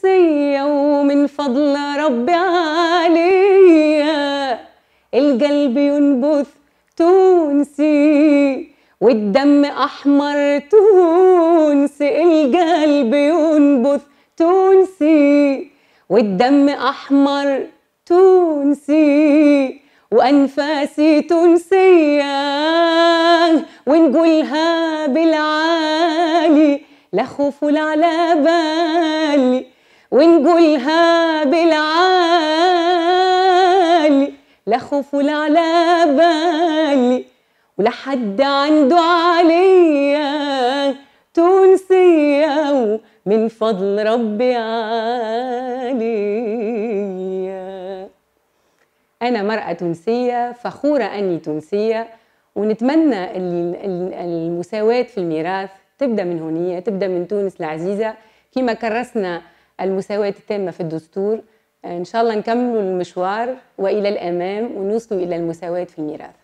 شمسية ومن فضل ربي عليا القلب ينبث تونسي والدم أحمر تونسي القلب ينبث تونسي والدم أحمر تونسي وأنفاسي تونسية ونقولها بالعالي لا خوف ولا على بالي ونقولها بالعالي لا خوف ولا على بالي ولا حد عنده عليا تونسية ومن فضل ربي عالية أنا مرأة تونسية فخورة أني تونسية ونتمنى المساواة في الميراث تبدأ من هونية تبدأ من تونس العزيزة كما كرسنا المساواة التامة في الدستور إن شاء الله نكملوا المشوار وإلى الأمام ونوصلوا إلى المساواة في الميراث